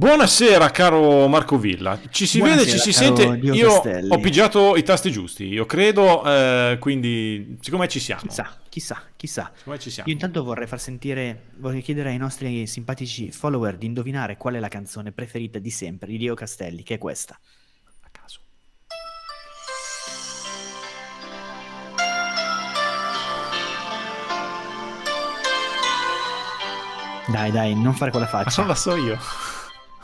Buonasera caro Marco Villa, ci si Buonasera, vede, ci si sente, Dio io Castelli. ho pigiato i tasti giusti, io credo, eh, quindi siccome ci siamo. Chissà, chissà, chissà. Ci siamo. Io intanto vorrei far sentire, vorrei chiedere ai nostri simpatici follower di indovinare qual è la canzone preferita di sempre di Dio Castelli, che è questa. A caso. Dai, dai, non fare quella faccia. Ma non la so io.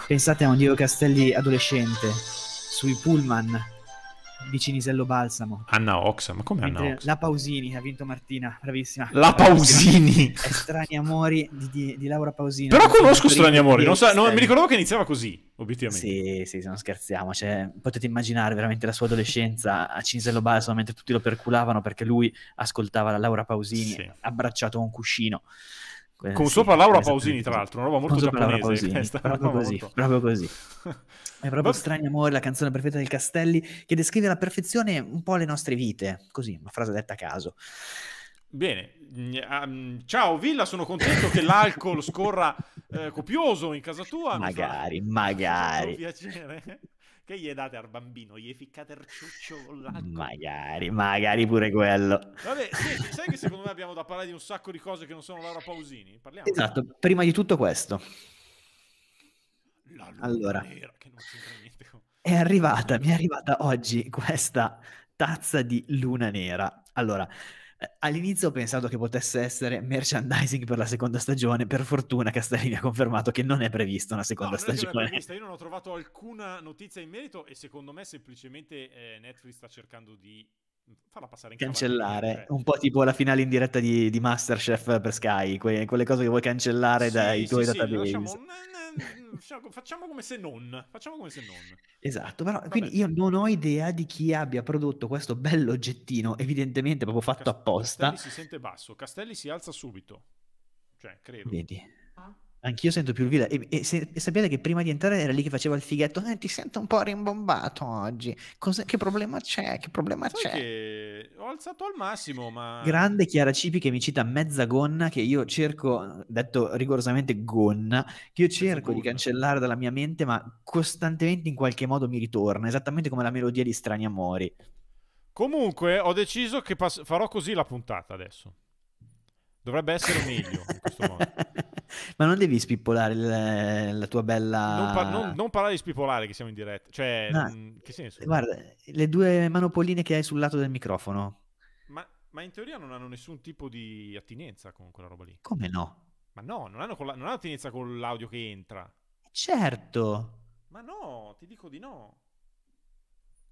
Pensate a un Diego Castelli adolescente sui pullman di Cinisello Balsamo. Anna Oxa, ma come Anna Ox? La Pausini ha vinto Martina, bravissima. La Pausini! È Strani Amori di, di, di, Laura Pausini. Però conosco Strani Amori, non, so, non, mi ricordavo che iniziava così, obiettivamente. Sì, sì, se non scherziamo. Cioè, potete immaginare veramente la sua adolescenza a Cinisello Balsamo mentre tutti lo perculavano perché lui ascoltava la Laura Pausini sì. abbracciato a un cuscino. Eh, Con sì, sopra Laura Pausini, tra l'altro, una roba molto Con giapponese. Pausini, eh, proprio, così, molto... proprio così, È proprio Strani Amore, la canzone perfetta del Castelli, che descrive alla perfezione un po' le nostre vite. Così, una frase detta a caso. Bene, um, ciao Villa, sono contento che l'alcol scorra eh, copioso in casa tua. Magari, magari. Mi fa piacere. Che gli date al bambino? Gli ficcate il ciuccio con l'acqua? Magari, magari pure quello. Vabbè, senti, sai che secondo me abbiamo da parlare di un sacco di cose che non sono Laura Pausini? Parliamo. Esatto, prima di tutto questo. La allora, nera, che non con... È arrivata, mi è arrivata oggi questa tazza di luna nera. Allora, eh, all'inizio ho pensato che potesse essere merchandising per la seconda stagione, per fortuna Castellini ha confermato che non è prevista una seconda no, stagione. Prevista. Io non ho trovato alcuna notizia in merito e secondo me semplicemente eh, Netflix sta cercando di farla passare in cancellare cavallo. Eh. un po' tipo la finale in diretta di, di Masterchef per Sky que- quelle cose che vuoi cancellare sì, dai sì, tuoi sì, database lasciamo, eh, eh, mm, mm, facciamo come se non facciamo come se non esatto però Vabbè. quindi io non ho idea di chi abbia prodotto questo bello oggettino evidentemente proprio fatto Cast- apposta Castelli si sente basso Castelli si alza subito cioè credo vedi ah. Anch'io sento più il villa. E, e, se, e, sapete che prima di entrare era lì che faceva il fighetto. Eh, ti sento un po' rimbombato oggi. Cos'è, che problema c'è? Che problema Sai c'è? Che ho alzato al massimo, ma. Grande Chiara Cipi che mi cita mezza gonna, che io cerco, detto rigorosamente gonna, che io cerco di cancellare dalla mia mente, ma costantemente in qualche modo mi ritorna. Esattamente come la melodia di Strani Amori. Comunque, ho deciso che pass- farò così la puntata adesso. Dovrebbe essere meglio in questo modo. Ma non devi spippolare le, eh, la tua bella. Non, par- non, non, parlare di spippolare che siamo in diretta. Cioè, no. mh, mm, che senso? Guarda, le due manopoline che hai sul lato del microfono. Ma, ma, in teoria non hanno nessun tipo di attinenza con quella roba lì. Come no? Ma no, non hanno, colla- non hanno attinenza con l'audio che entra. Certo. Ma no, ti dico di no.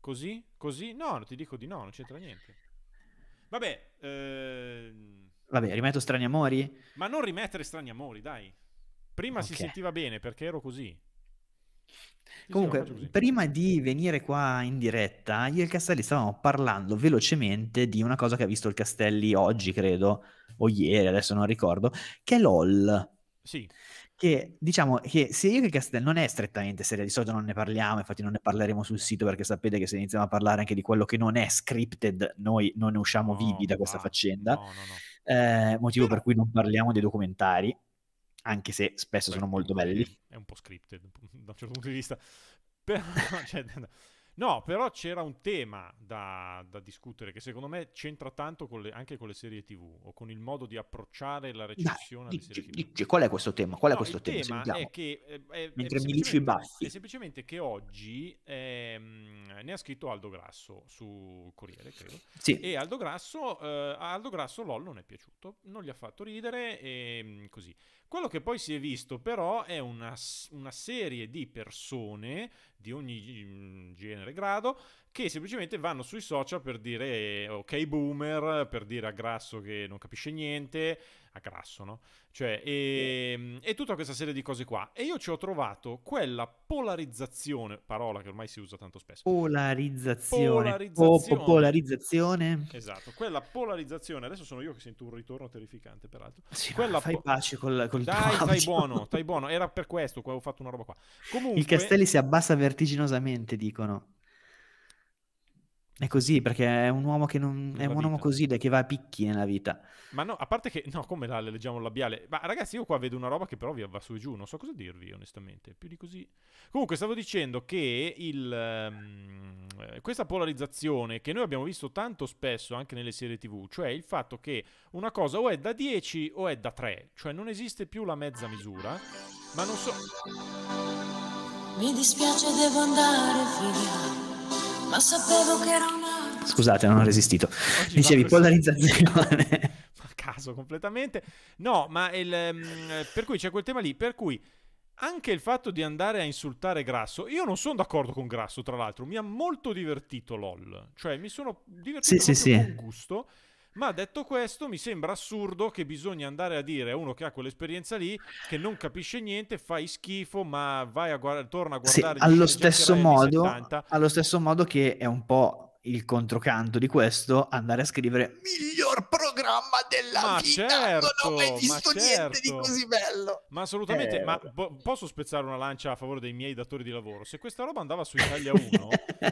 Così? Così? No, ti dico di no, non c'entra niente. Vabbè, ehm... Vabbè, rimetto Strani Amori? Ma non rimettere Strani Amori, dai. Prima okay. si sentiva bene perché ero così. Sì, Comunque, sì, prima di venire qua in diretta, io e il Castelli stavamo parlando velocemente di una cosa che ha visto il Castelli oggi, credo, o ieri, adesso non ricordo, che è LOL. Sì che diciamo che sia io che Castel non è strettamente seria, di solito non ne parliamo, infatti non ne parleremo sul sito perché sapete che se iniziamo a parlare anche di quello che non è scripted, noi non ne usciamo no, vivi da questa no, faccenda, no, eh, motivo per cui non parliamo dei documentari, anche se spesso Beh, sono molto belli. È un po' scripted da un certo punto di vista, però... cioè, No, però c'era un tema da, da discutere che secondo me c'entra tanto con le, anche con le serie TV o con il modo di approcciare la recensione Dai, alle serie TV. Dici, qual è questo tema? Qual è no, questo tema? Sentiamo. È che, eh, è, Mentre mi dici bassi. È semplicemente che oggi ehm, ne ha scritto Aldo Grasso su Corriere, credo. Sì. E Aldo Grasso, eh, a Aldo Grasso LOL non è piaciuto, non gli ha fatto ridere e ehm, così. Quello che poi si è visto però è una, una serie di persone di ogni mm, genere genere grado, che semplicemente vanno sui social per dire ok boomer, per dire a Grasso che non capisce niente, a grasso, no? Cioè, e, ehm, e, tutta questa serie di cose qua. E io ci ho trovato quella polarizzazione, parola che ormai si usa tanto spesso. Polarizzazione. Polarizzazione. Po- polarizzazione. Esatto, quella polarizzazione. Adesso sono io che sento un ritorno terrificante, peraltro. Sì, quella fai po- pace col, col Dai, stai buono, stai buono. Era per questo che avevo fatto una roba qua. Comunque... Il Castelli si abbassa vertiginosamente, dicono. È così, perché è un uomo, che non, è un uomo così, che va a picchi nella vita. Ma no, a parte che, no, come la leggiamo il labiale? Ma ragazzi, io qua vedo una roba che però vi va su e giù, non so cosa dirvi, onestamente, più di così. Comunque, stavo dicendo che il, um, questa polarizzazione che noi abbiamo visto tanto spesso anche nelle serie TV, cioè il fatto che una cosa o è da 10 o è da 3, cioè non esiste più la mezza misura, ma non so... Mi dispiace, devo andare, figlio. Ma sapevo che era una... Scusate, non ho resistito. Oggi Dicevi polarizzazione. Ma caso completamente. No, ma il, ehm, per cui c'è quel tema lì, per cui anche il fatto di andare a insultare Grasso, io non sono d'accordo con Grasso, tra l'altro, mi ha molto divertito LOL, cioè mi sono divertito sì, sì, con sì. gusto. Ma detto questo, mi sembra assurdo che bisogna andare a dire a uno che ha quell'esperienza lì, che non capisce niente, fai schifo, ma vai a guard- torna a guardare... Sì, allo, stesso modo, allo stesso modo che è un po' il controcanto di questo, andare a scrivere miglior programma della ma vita. Certo, non ho certo, mai visto certo. niente di certo. così bello. Ma assolutamente, eh, ma po- posso spezzare una lancia a favore dei miei datori di lavoro? Se questa roba andava su Italia 1,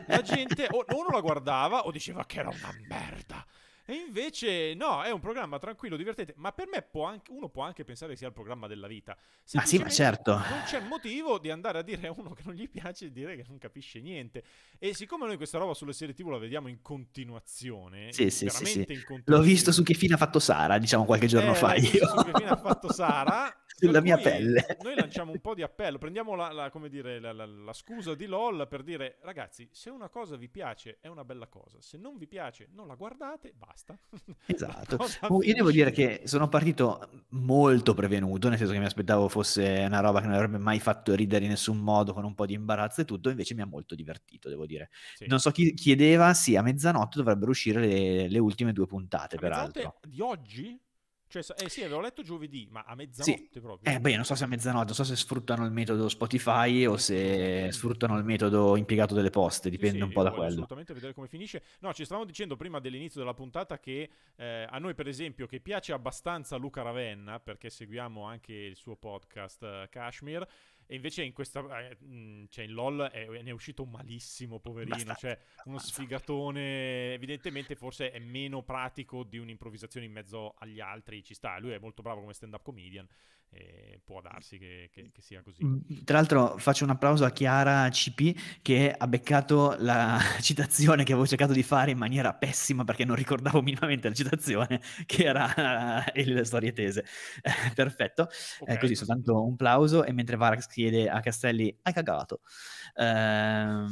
la gente o, o non la guardava o diceva che era una merda. E invece no, è un programma tranquillo, divertente, ma per me può anche, uno può anche pensare che sia il programma della vita. Ma sì, ma certo. Non c'è motivo di andare a dire a uno che non gli piace e dire che non capisce niente. E siccome noi questa roba sulle serie TV la vediamo in continuazione, sì, sì, sì, sì. In continuazione, l'ho visto su Che fine ha fatto Sara, diciamo qualche giorno eh, fa io. Su Che fine ha fatto Sara, sulla mia pelle. Noi lanciamo un po' di appello, prendiamo la, la come dire, la, la, la, scusa di LOL per dire ragazzi, se una cosa vi piace è una bella cosa, se non vi piace non la guardate, basta basta. Esatto. Oh, io devo dire che sono partito molto prevenuto, nel senso che mi aspettavo fosse una roba che non avrebbe mai fatto ridere in nessun modo, con un po' di imbarazzo e tutto, invece mi ha molto divertito, devo dire. Sì. Non so chi chiedeva, sì, a mezzanotte dovrebbero uscire le, le ultime due puntate, a peraltro. di oggi? Cioè, eh sì, avevo letto giovedì, ma a mezzanotte sì. proprio. Eh beh, non so se a mezzanotte, non so se sfruttano il metodo Spotify o se sfruttano il metodo impiegato delle poste, dipende sì, un po' da quello. Assolutamente vedere come finisce. No, ci stavamo dicendo prima dell'inizio della puntata che eh, a noi, per esempio, che piace abbastanza Luca Ravenna, perché seguiamo anche il suo podcast eh, Kashmir, e invece in questa, eh, mm, cioè in LOL è, ne è uscito malissimo, poverino. Basta, cioè, uno basta. sfigatone, evidentemente forse è meno pratico di un'improvvisazione in mezzo agli altri. Ci sta, lui è molto bravo come stand-up comedian eh, può darsi che, che, che, sia così. Mm, tra l'altro faccio un applauso a Chiara CP che ha beccato la citazione che avevo cercato di fare in maniera pessima perché non ricordavo minimamente la citazione che era eh, il tese. Perfetto, eh, okay. eh, così soltanto un applauso e mentre Varax chiede a Castelli hai cagato. Eh,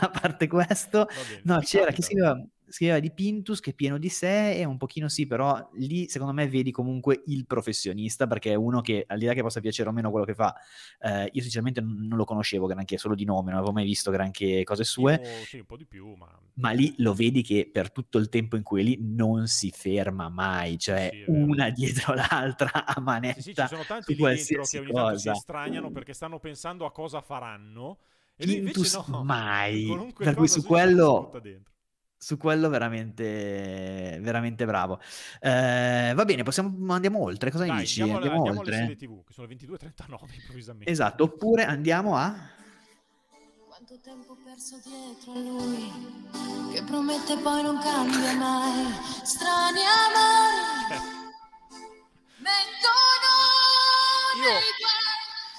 a parte questo, no, c'era chi scriveva scriveva di Pintus che è pieno di sé e un pochino sì, però lì secondo me vedi comunque il professionista perché è uno che al di là che possa piacere o meno quello che fa, eh, io sinceramente non, lo conoscevo granché, solo di nome, non avevo mai visto granché cose sue. Oh, sì, un po' di più, ma... ma... lì lo vedi che per tutto il tempo in cui è lì non si ferma mai, cioè sì, una dietro l'altra a manetta. Sì, sì, ci sono tanti lì dentro che ogni tanto si estraniano perché stanno pensando a cosa faranno. Pintus no, mai, per cui su quello su quello veramente, veramente bravo. Eh, va bene, possiamo, andiamo oltre. Cosa Dai, dici? Andiamo, andiamo, andiamo oltre. alle serie TV, che sono 22.39 improvvisamente. Esatto, oppure andiamo a... Quanto tempo ho perso dietro a lui, che promette poi non cambia mai. Strani amori, eh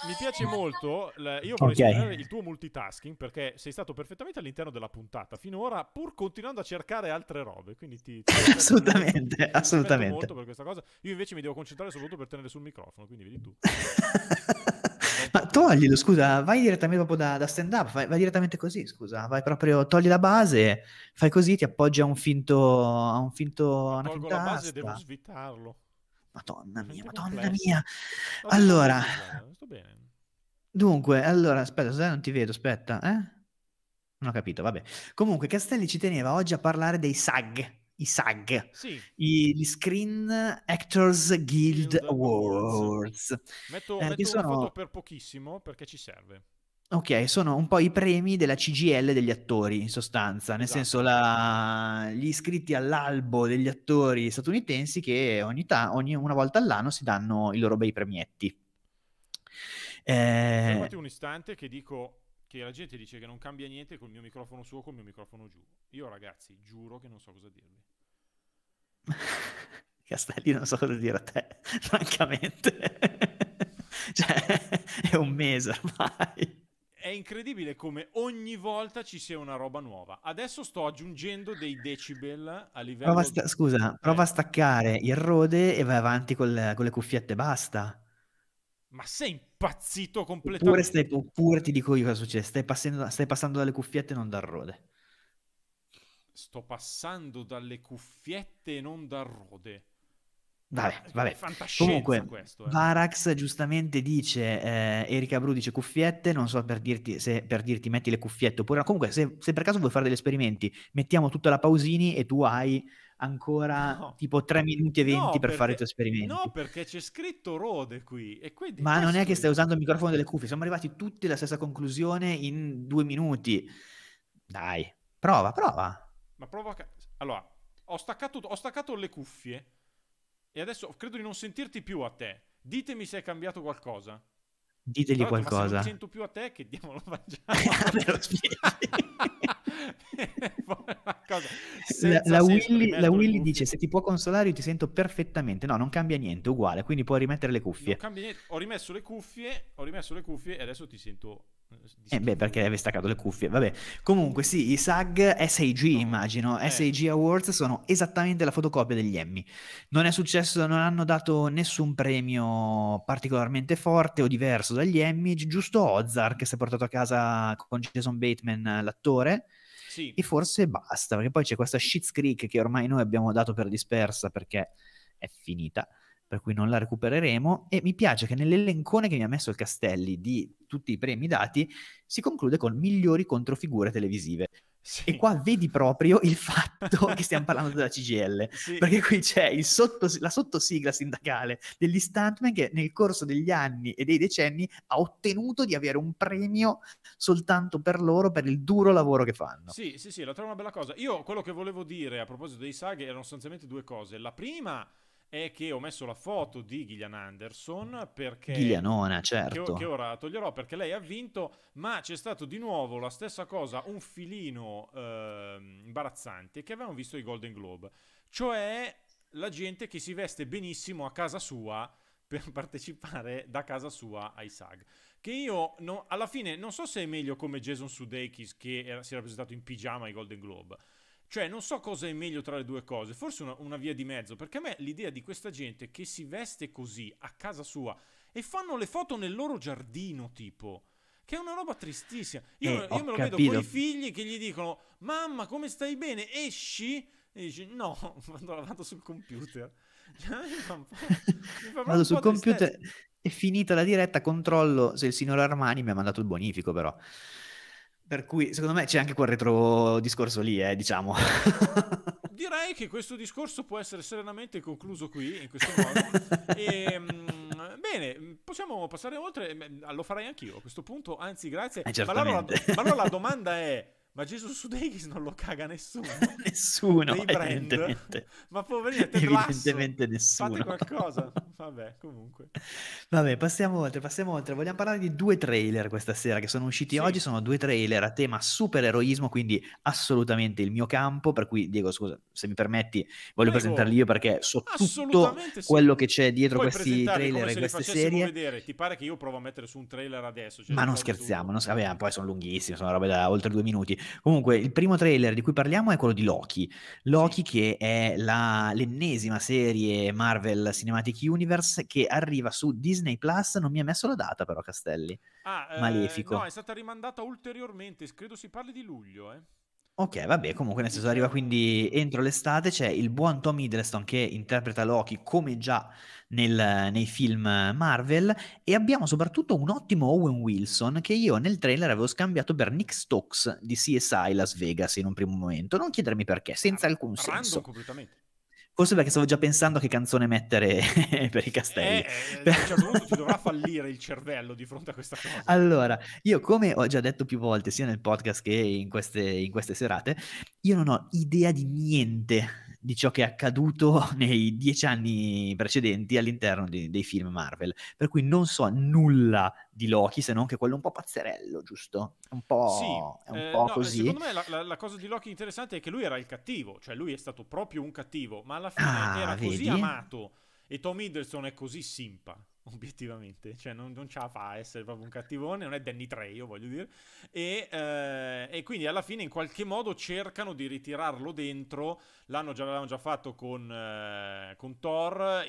mi piace molto. io vorrei okay. sottolineare il tuo multitasking perché sei stato perfettamente all'interno della puntata finora, pur continuando a cercare altre robe. Quindi ti, ti assolutamente, ti assolutamente. molto per questa cosa. Io invece mi devo concentrare soprattutto per tenere sul microfono, quindi vedi tu. Ma toglilo, scusa, vai direttamente proprio da, da stand up, vai, vai, direttamente così, scusa, vai proprio, togli la base, fai così, ti appoggi a un finto, a un finto, Ma una finta la base, asta. devo svitarlo. Madonna mia, madonna mia. Vabbè, allora, sto bene. Dunque, allora, aspetta, se non ti vedo, aspetta, eh? Non ho capito, vabbè. Comunque, Castelli ci teneva oggi a parlare dei SAG, i SAG, sì. I, gli Screen Actors Guild, Guild Awards. Awards. Metto, eh, metto sono... per pochissimo perché ci serve. Ok, sono un po' i premi della CGL degli attori, in sostanza, nel esatto. senso la... gli iscritti all'albo degli attori statunitensi che ogni, ta... ogni una volta all'anno si danno i loro bei premietti. Eh... un istante che dico che la gente dice che non cambia niente col mio microfono suo o col mio microfono giù. Io ragazzi, giuro che non so cosa dirvi. Castelli, non so cosa dire a te, francamente. cioè, è un mese ormai è incredibile come ogni volta ci sia una roba nuova. Adesso sto aggiungendo dei decibel a livello... Prova sta- scusa, eh. prova a eh. staccare il rode e vai avanti col, con le cuffiette, basta. Ma sei impazzito completamente. Oppure, stai, oppure ti dico io cosa succede, stai, passando, stai passando dalle cuffiette e non dal rode. Sto passando dalle cuffiette e non dal rode. Vabbè, vabbè. Comunque, questo, eh. Varax giustamente dice, eh, Erika Bru dice cuffiette, non so per dirti, se per dirti metti le cuffiette oppure comunque se, se, per caso vuoi fare degli esperimenti, mettiamo tutta la pausini e tu hai ancora no. tipo 3 minuti e 20 no, per perché, fare i tuoi esperimenti. No, perché c'è scritto Rode qui. Ma non è che stai usando il microfono delle cuffie, siamo arrivati tutti alla stessa conclusione in due minuti. Dai, prova, prova. Ma prova... Allora, ho staccato, ho staccato le cuffie e adesso credo di non sentirti più a te. Ditemi se è cambiato qualcosa. Ditegli Però, qualcosa. Ma se non sento più a te, che diavolo facciamo? Ah, la, la Willy, la Willy dice: Se ti può consolare, io ti sento perfettamente. No, non cambia niente, uguale. Quindi puoi rimettere le cuffie. Ho rimesso le cuffie, ho rimesso le cuffie e adesso ti sento eh beh, perché avevi staccato le cuffie, vabbè. Comunque sì, i SAG SAG immagino, eh. SAG Awards sono esattamente la fotocopia degli Emmy. Non è successo, non hanno dato nessun premio particolarmente forte o diverso dagli Emmy, giusto Ozark che si è portato a casa con Jason Bateman, l'attore. Sì. E forse basta, perché poi c'è questa Schitt's Creek che ormai noi abbiamo dato per dispersa perché è finita per cui non la recupereremo. E mi piace che nell'elencone che mi ha messo il Castelli di tutti i premi dati si conclude con migliori controfigure televisive. Sì. E qua vedi proprio il fatto che stiamo parlando della CGL, sì. perché qui c'è sottos- la sottosigla sindacale degli stuntman che nel corso degli anni e dei decenni ha ottenuto di avere un premio soltanto per loro, per il duro lavoro che fanno. Sì, sì, sì, la trovo una bella cosa. Io quello che volevo dire a proposito dei saghe erano sostanzialmente due cose. La prima è che ho messo la foto di Gillian Anderson perché... Gillianona, certo. Che, che ora toglierò perché lei ha vinto, ma c'è stato di nuovo la stessa cosa, un filino eh, imbarazzante che avevamo visto i Golden Globe, cioè la gente che si veste benissimo a casa sua per partecipare da casa sua ai SAG. Che io no, alla fine non so se è meglio come Jason Sudeikis che era, si era presentato in pigiama ai Golden Globe cioè, non so cosa è meglio tra le due cose, forse una, una, via di mezzo, perché a me l'idea di questa gente che si veste così a casa sua e fanno le foto nel loro giardino, tipo, che è una roba tristissima. Io, eh, io me lo capito. vedo con i figli che gli dicono, mamma, come stai bene? Esci? E dici, no, vado, vado sul computer. vado sul computer, è finita la diretta, controllo se il signor Armani mi ha mandato il bonifico, però. Per cui secondo me c'è anche quel retro discorso lì, eh, diciamo. Direi che questo discorso può essere serenamente concluso qui, in questo modo. e, ehm, bene, possiamo passare oltre, lo farei anch'io a questo punto, anzi grazie. Eh, ma, allora, ma allora la domanda è ma Gesù Sudeikis non lo caga nessuno. nessuno, Dei brand. evidentemente. Ma poverino, Ted Evidentemente nessuno. Fate qualcosa. Vabbè, comunque. Vabbè, passiamo oltre, passiamo oltre. Vogliamo parlare di due trailer questa sera che sono usciti sì. oggi. Sono due trailer a tema supereroismo, quindi assolutamente il mio campo. Per cui, Diego, scusa, se mi permetti, voglio Prego. presentarli io perché so tutto sì. quello che c'è dietro Puoi questi trailer e se queste serie. Vedere. Ti pare che io provo a mettere su un trailer adesso? Cioè Ma non scherziamo, non... Vabbè, poi sono lunghissimi, sono roba da oltre due minuti. Comunque, il primo trailer di cui parliamo è quello di Loki. Loki che è la, l'ennesima serie Marvel Cinematic Universe che arriva su Disney Plus. Non mi ha messo la data, però, Castelli. Ah, eh, Malefico. Eh, no, è stata rimandata ulteriormente. Credo si parli di luglio, eh. Ok, vabbè, comunque nel senso arriva quindi entro l'estate, c'è il buon Tom Hiddleston che interpreta Loki come già nel, nei film Marvel e abbiamo soprattutto un ottimo Owen Wilson che io nel trailer avevo scambiato per Nick Stokes di CSI Las Vegas in un primo momento, non chiedermi perché, senza ah, alcun senso. Random senso. completamente. Forse perché stavo già pensando a che canzone mettere per i castelli. Eh, eh, cioè, a un certo punto ti dovrà fallire il cervello di fronte a questa cosa. Allora, io come ho già detto più volte, sia nel podcast che in queste, in queste serate, io non ho idea di niente di ciò che è accaduto nei dieci anni precedenti all'interno di, dei film Marvel. Per cui non so nulla di Loki se non che quello un po' pazzerello, giusto? Un po', sì, un eh, po no, eh, così. Secondo me la, la, la, cosa di Loki interessante è che lui era il cattivo, cioè lui è stato proprio un cattivo, ma alla fine ah, era vedi? così amato e Tom Hiddleston è così simpa obiettivamente, cioè non, non ce la fa a essere proprio un cattivone, non è Danny Trejo voglio dire, e, eh, e, quindi alla fine in qualche modo cercano di ritirarlo dentro, l'hanno già, l'hanno già fatto con, eh, con Thor,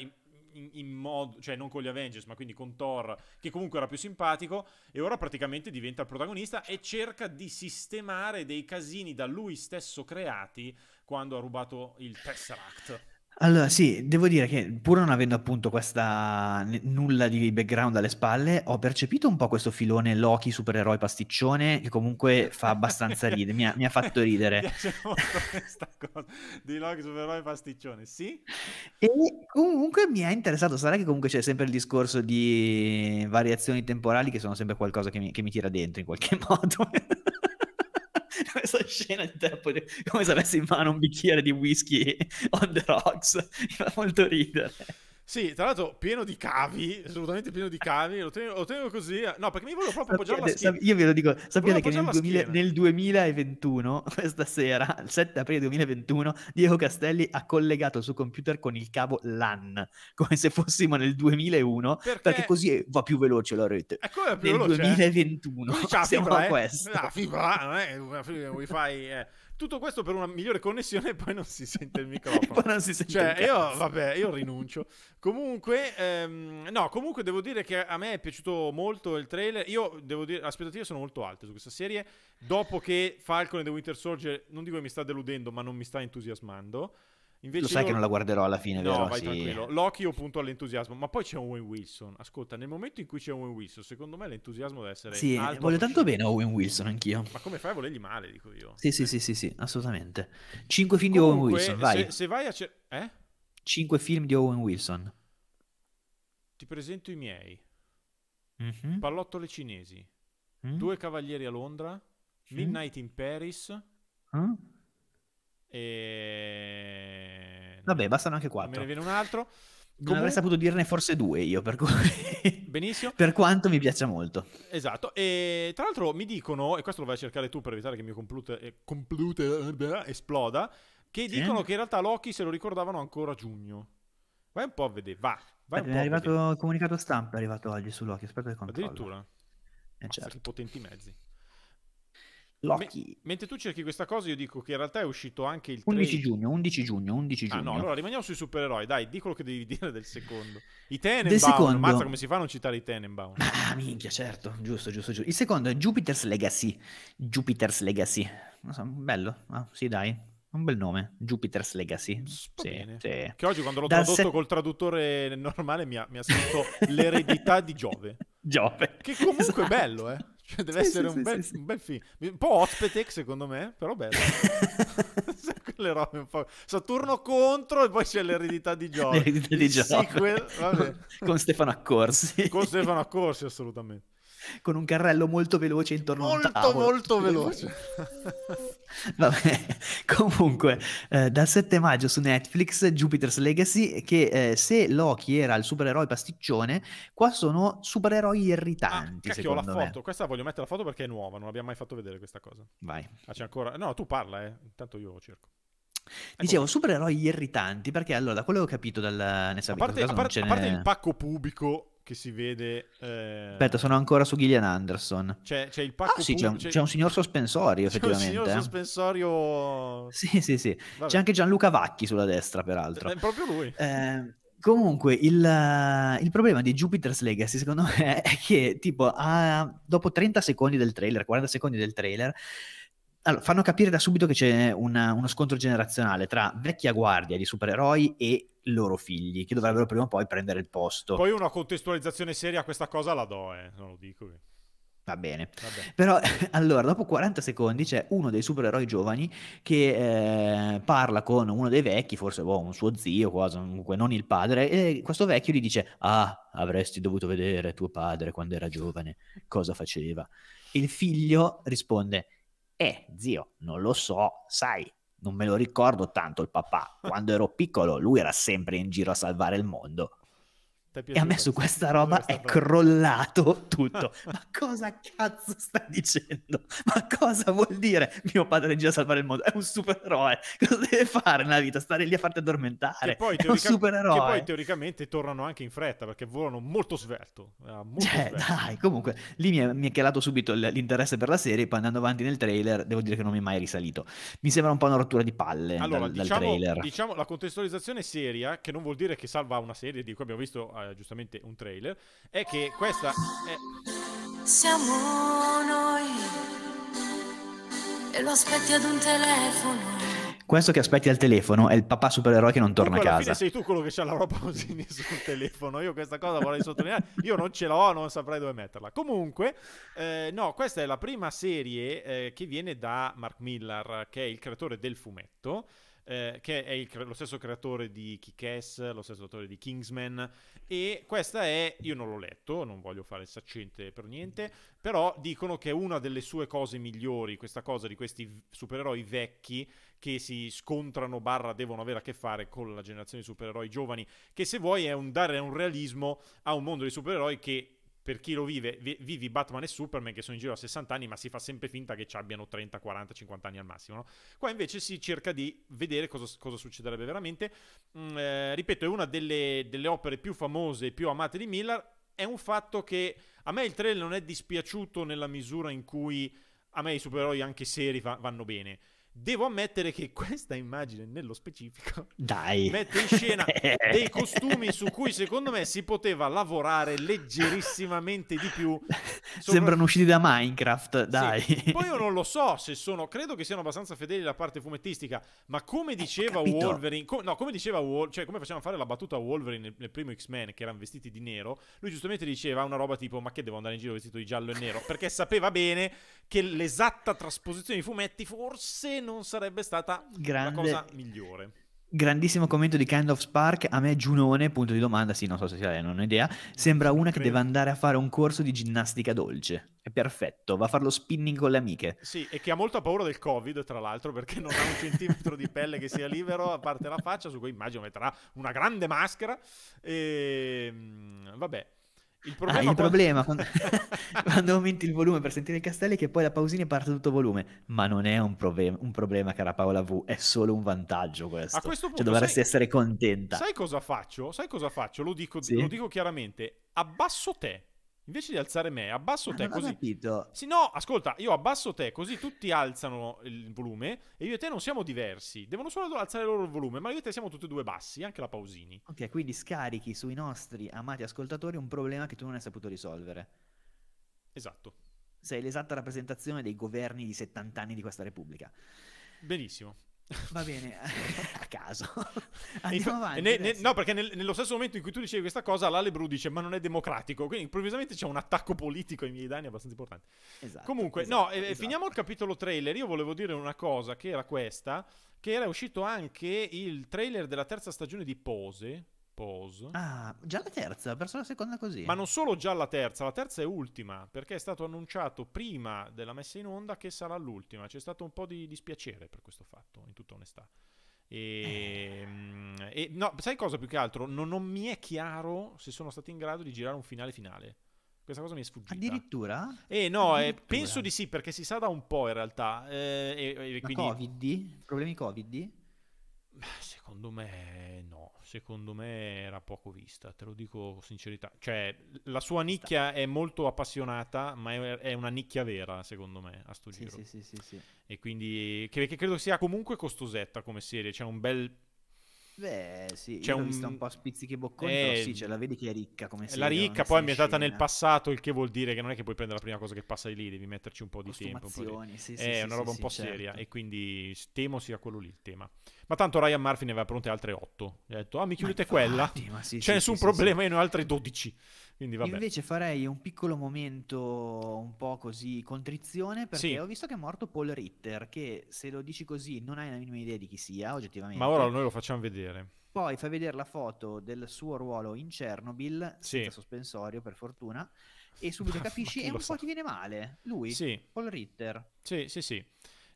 in, in, modo, cioè non con gli Avengers, ma quindi con Thor, che comunque era più simpatico, e ora praticamente diventa il protagonista e cerca di sistemare dei casini da lui stesso creati quando ha rubato il Tesseract. Allora, sì, devo dire che pur non avendo appunto questa n- nulla di background alle spalle, ho percepito un po' questo filone Loki supereroe pasticcione che comunque fa abbastanza ridere, mi ha, mi ha fatto ridere. Mi piace molto questa cosa di Loki supereroe pasticcione, sì? E comunque mi ha interessato, sarà che comunque c'è sempre il discorso di variazioni temporali che sono sempre qualcosa che mi, che mi tira dentro in qualche modo. questa scena di tempo come se avessi in mano un bicchiere di whisky on the rocks, mi fa molto ridere. Sì, tra l'altro pieno di cavi, assolutamente pieno di cavi, lo tengo, lo tengo così, eh. no perché mi volevo proprio appoggiare la schiena. Io ve lo dico, sappiate che nel, 2000, nel, 2021, questa sera, il 7 aprile 2021, Diego Castelli ha collegato il suo computer con il cavo LAN, come se fossimo nel 2001, perché, perché così va più veloce la rete. Ecco, è più nel veloce. 2021, eh? siamo fibra, a eh? questo. Eh? Ah, la fibra, non è wifi... Eh tutto questo per una migliore connessione e poi non si sente il microfono. poi non si sente cioè, io, vabbè, io rinuncio. comunque, ehm, no, comunque devo dire che a me è piaciuto molto il trailer. Io devo dire, le aspettative sono molto alte su questa serie. Dopo che Falcon e The Winter Soldier, non dico che mi sta deludendo, ma non mi sta entusiasmando. Invece Lo sai io... che non la guarderò alla fine, no, vero? vai sì. tranquillo. Loki io punto all'entusiasmo, ma poi c'è Owen Wilson. Ascolta, nel momento in cui c'è Owen Wilson, secondo me l'entusiasmo deve essere Sì, alto voglio tanto bene Owen Wilson anch'io. Ma come fai a volergli male, dico io. Sì, sì, sì, sì, sì assolutamente. Cinque film Comunque, di Owen Wilson, vai. Se, se vai a cer- eh? Cinque film di Owen Wilson. Ti presento i miei. Mm-hmm. Pallottole cinesi. mm Due cavalieri a Londra. mm Midnight in Paris. Ah. E Vabbè, bastano anche quattro. Me ne viene un altro. Comun- non avrei saputo dirne forse due io, per cui... Benissimo. per quanto mi piaccia molto. Esatto, e tra l'altro mi dicono, e questo lo vai a cercare tu per evitare che il mio computer, eh, computer eh, esploda, che dicono che in realtà Loki se lo ricordavano ancora a giugno. Vai un po' a vedere, va. Vai Beh, è arrivato il comunicato stampa, è arrivato oggi su Loki, aspetta che controllo. Addirittura? Eh, certo. potenti mezzi. Loki. mentre tu cerchi questa cosa, io dico che in realtà è uscito anche il 11 trade. giugno, 11 giugno, 11 giugno. Ah, no, allora rimaniamo sui supereroi, dai, di quello che devi dire del secondo. I Tenenbaum, del secondo... mazza come si fa a non citare i Tenenbaum? Ah, minchia, certo, giusto, giusto, giusto. Il secondo è Jupiter's Legacy. Jupiter's Legacy. So, bello. Ah, sì, dai. Un bel nome, Jupiter's Legacy. Mm, sì, sì. Che oggi quando l'ho tradotto se... col traduttore normale mi ha, mi ha scritto l'eredità di Giove. Giove. Che comunque esatto. è bello, eh. Cioè, deve sì, essere sì, un, bel, sì, un, bel, film. Un po' Ospetec, secondo me, però bello. Quelle robe un po'. Saturno contro e poi c'è l'eredità di Giove. L'eredità di Giove. Sequel, con Stefano Accorsi. Con Stefano Accorsi, assolutamente con un carrello molto veloce intorno molto, a un tavolo. Molto, molto veloce. Vabbè, comunque, eh, dal 7 maggio su Netflix Jupiter's Legacy, che eh, se Loki era il supereroe pasticcione, qua sono supereroi irritanti, ah, cacchio, la me. foto, questa voglio mettere la foto perché è nuova, non l'abbiamo mai fatto vedere questa cosa. Vai. Ah, c'è ancora... No, tu parla, eh. intanto io cerco. Ecco. Dicevo, supereroi irritanti, perché allora, da quello che ho capito dal... a parte, a, par- a parte il pacco pubblico che si vede. Eh... Aspetta, sono ancora su Gillian Anderson. C'è, c'è il ah, pacco. Ah, sì, c'è un, c'è... un, signor sospensorio, effettivamente. C'è un signor eh. sospensorio. Sì, sì, sì. Vabbè. C'è anche Gianluca Vacchi sulla destra, peraltro. Eh, è proprio lui. Eh, comunque, il, eh, il, problema di Jupiter's Legacy, secondo me, è che, tipo, a, dopo 30 secondi del trailer, 40 secondi del trailer. Allora, fanno capire da subito che c'è una, uno scontro generazionale tra vecchia guardia di supereroi e loro figli, che dovrebbero prima o poi prendere il posto. Poi una contestualizzazione seria a questa cosa la do, eh, non lo dico. Io. Va bene. Però allora, dopo 40 secondi c'è uno dei supereroi giovani che eh, parla con uno dei vecchi, forse boh, un suo zio, quasi, comunque non il padre, e questo vecchio gli dice, ah, avresti dovuto vedere tuo padre quando era giovane, cosa faceva. E il figlio risponde, eh, zio, non lo so, sai, non me lo ricordo tanto il papà. Quando ero piccolo, lui era sempre in giro a salvare il mondo. E a me su questa roba è crollato tutto. Ma cosa cazzo sta dicendo? Ma cosa vuol dire mio padre in giro a salvare il mondo? È un supereroe. Cosa deve fare nella vita? Stare lì a farti addormentare. Che poi, teorica- che poi teoricamente tornano anche in fretta perché volano molto svelto. Molto cioè, svelto. dai, comunque lì mi è, mi è calato subito l'interesse per la serie. Poi andando avanti nel trailer, devo dire che non mi è mai risalito. Mi sembra un po' una rottura di palle allora, dal, diciamo, dal trailer. Diciamo la contestualizzazione seria, che non vuol dire che salva una serie di cui abbiamo visto eh, giustamente un trailer, è che questa è... Siamo noi e lo aspetti ad un telefono. Questo che aspetti al telefono è il papà supereroe che non torna a casa. Fine sei tu quello che c'ha la roba così sul telefono. Io questa cosa vorrei sottolineare. Io non ce l'ho, non saprei dove metterla. Comunque, eh, no, questa è la prima serie eh, che viene da Mark Millar, che è il creatore del fumetto. Eh, che è il, lo stesso creatore di Kick-Ass, lo stesso autore di Kingsman, e questa è, io non l'ho letto, non voglio fare il saccente per niente, però dicono che è una delle sue cose migliori, questa cosa di questi supereroi vecchi che si scontrano, barra devono avere a che fare con la generazione di supereroi giovani, che se vuoi è un dare un realismo a un mondo di supereroi che per chi lo vive, vi, vivi Batman e Superman che sono in giro a 60 anni, ma si fa sempre finta che ci abbiano 30, 40, 50 anni al massimo. No? Qua invece si cerca di vedere cosa, cosa succederebbe veramente. Mm, eh, ripeto, è una delle, delle opere più famose e più amate di Miller. È un fatto che a me il trailer non è dispiaciuto nella misura in cui a me i supereroi anche seri vanno bene. Devo ammettere che questa immagine, nello specifico, Dai. mette in scena dei costumi su cui secondo me si poteva lavorare leggerissimamente di più. Sopra... Sembrano usciti da Minecraft, dai. Sì. Poi io non lo so se sono, credo che siano abbastanza fedeli alla parte fumettistica, ma come eh, diceva Wolverine, com... no, come diceva Wolverine, cioè come facevano fare la battuta a Wolverine nel, nel primo X-Men, che erano vestiti di nero, lui giustamente diceva una roba tipo, ma che devo andare in giro vestito di giallo e nero? Perché sapeva bene che l'esatta trasposizione di fumetti forse non sarebbe stata Grande... la cosa migliore. Grandissimo commento di Kind of Spark. A me Giunone, punto di domanda, sì, non so se sia lei, non ho idea. Sembra una che deve andare a fare un corso di ginnastica dolce. È perfetto, va a fare lo spinning con le amiche. Sì, e che ha molta paura del Covid, tra l'altro, perché non ha un centimetro di pelle che sia libero, a parte la faccia, su cui immagino metterà una grande maschera. E ehm, vabbè. Il ah, problema, ah, il quando... problema quando... quando... aumenti il volume per sentire i castelli è che poi la pausina parte tutto volume. Ma non è un, problem... un problema, cara Paola V, è solo un vantaggio questo. A questo cioè, punto, cioè, dovresti sai... essere contenta. Sai cosa faccio? Sai cosa faccio? Lo dico, sì? lo dico chiaramente. Abbasso te Invece di alzare me, abbasso te ah, non così. Ho capito. Sì, no, ascolta, io abbasso te così tutti alzano il volume e io e te non siamo diversi. Devono solo alzare loro il volume, ma io e te siamo tutti e due bassi, anche la Pausini. Ok, quindi scarichi sui nostri amati ascoltatori un problema che tu non hai saputo risolvere. Esatto. Sei l'esatta rappresentazione dei governi di 70 anni di questa Repubblica. Benissimo. Va bene, a caso. Andiamo avanti. Ne, ne, no, perché nel, nello stesso momento in cui tu dicevi questa cosa, l'Alebru dice ma non è democratico. Quindi improvvisamente c'è un attacco politico ai miei danni abbastanza importante. Esatto, Comunque, esatto, no, eh, esatto. finiamo il capitolo trailer. Io volevo dire una cosa che era questa, che era uscito anche il trailer della terza stagione di Pose Pose. Ah, già la terza, verso la seconda così. Ma non solo già la terza, la terza è ultima, perché è stato annunciato prima della messa in onda che sarà l'ultima. C'è stato un po' di dispiacere per questo fatto, in tutta onestà. E, eh. e no, sai cosa più che altro? Non, non, mi è chiaro se sono stati in grado di girare un finale finale. Questa cosa mi è sfuggita. Addirittura? Eh no, eh, Addirittura. Eh, penso di sì, perché si sa da un po' in realtà. Eh, e, quindi... Covid? Problemi Covid? Secondo me no, secondo me era poco vista, te lo dico con sincerità. Cioè, la sua nicchia è molto appassionata, ma è una nicchia vera, secondo me, a sto sì, giro. Sì, sì, sì, sì. E quindi che, che credo sia comunque costosetta come serie, c'è un bel Beh, sì, c'è un... vista un po' a spizzichi bocconi, eh, però sì, ce cioè, la vedi che è ricca come serie. La ricca, poi è ambientata nel passato, il che vuol dire che non è che puoi prendere la prima cosa che passa di lì, devi metterci un po' di tempo. Un po di... Sì, sì, è eh, sì, una roba un po' certo. seria, e quindi temo sia quello lì il tema. Ma tanto Ryan Murphy ne aveva pronte altre 8. Gli ha detto, ah, mi chiudete infatti, quella? Sì, C'è sì, nessun sì, problema, io ne ho altre 12. Quindi, vabbè. Invece farei un piccolo momento un po' così contrizione perché ho visto che è morto Paul Ritter, che se lo dici così non hai la minima idea di chi sia, oggettivamente. Ma ora noi lo facciamo vedere. Poi fai vedere la foto del suo ruolo in Chernobyl, senza sospensorio per fortuna, e subito capisci e un sa. po' ti viene male. Lui, Paul Ritter. Sì, sì, sì.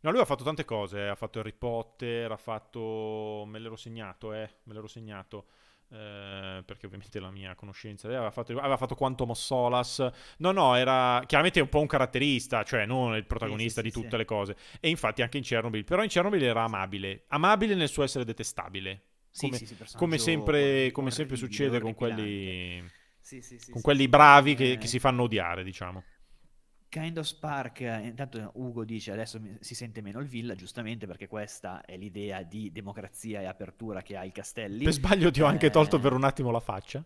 No, lui ha fatto tante cose, eh. ha fatto Harry Potter, ha fatto... me l'ero segnato, eh, me l'ero segnato. Eh, perché ovviamente la mia conoscenza eh, aveva fatto, aveva fatto Quantum Solas. No, no, era chiaramente un po' un caratterista, cioè non il protagonista sì, sì, di tutte sì, le cose. E infatti anche in Chernobyl. Però in Chernobyl era amabile, amabile nel suo essere detestabile. Come, come sempre, come sempre succede con quelli, Sì, sì, sì, con quelli bravi che, che eh. si fanno odiare, diciamo. Kind of Spark, eh, intanto Ugo dice adesso si sente meno il villa, giustamente perché questa è l'idea di democrazia e apertura che ha i castelli. Per sbaglio ti ho anche eh... tolto per un attimo la faccia.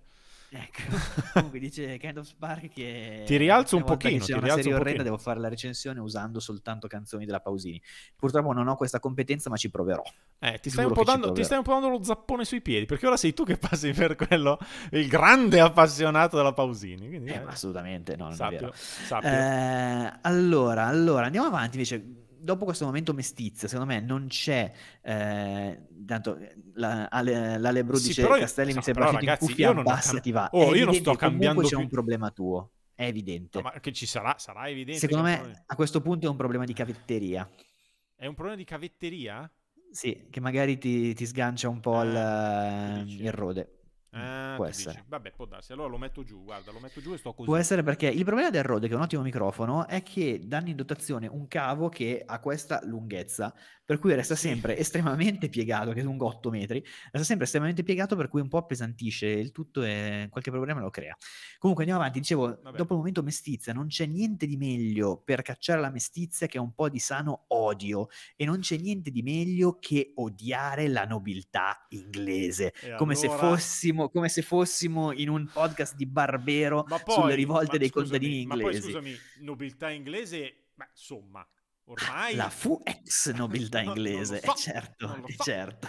Ecco, comunque dice Kind of Spark che... Ti rialzo un pochino. Se c'è una serie un orrenda devo fare la recensione usando soltanto canzoni della Pausini. Purtroppo non ho questa competenza, ma ci proverò. Eh, ti, stai un, dando, ti stai un, po dando, lo zappone sui piedi, perché ora sei tu che passi per quello, il grande appassionato della Pausini. Quindi, eh, eh. Assolutamente, no, non sappio, è vero. Sappio. Eh, allora, allora, andiamo avanti invece dopo questo momento mestizio, secondo me non c'è. Eh, tanto eh, la, Ale, l'Alebro sì, dice: io, Castelli so, mi esatto, sembra più in cuffia bassa, ti va. Oh, È io non sto cambiando. Comunque c'è più... un problema tuo. È evidente. No, ma che ci sarà, sarà evidente. Secondo me problema... a questo punto è un problema di cavetteria. È un problema di cavetteria? Sì, che magari ti, ti sgancia un po' eh, eh il, il rode. Eh, mm, può essere. Dici? Vabbè, può darsi. Allora lo metto giù, guarda, lo metto giù e sto così. Può essere perché il problema del Rode, che è un ottimo microfono, è che danno in dotazione un cavo che ha questa lunghezza, per cui resta sempre estremamente piegato, che è lungo 8 metri, resta sempre estremamente piegato, per cui un po' appesantisce il tutto e qualche problema lo crea. Comunque andiamo avanti, dicevo, Vabbè. dopo il momento mestizia non c'è niente di meglio per cacciare la mestizia che un po' di sano odio e non c'è niente di meglio che odiare la nobiltà inglese, e come allora... se fossimo come se fossimo in un podcast di Barbero poi, sulle rivolte dei scusami, contadini inglesi. Ma poi scusami, nobiltà inglese, ma insomma, ormai... La fu ex nobiltà inglese, è so, eh, certo, eh, certo.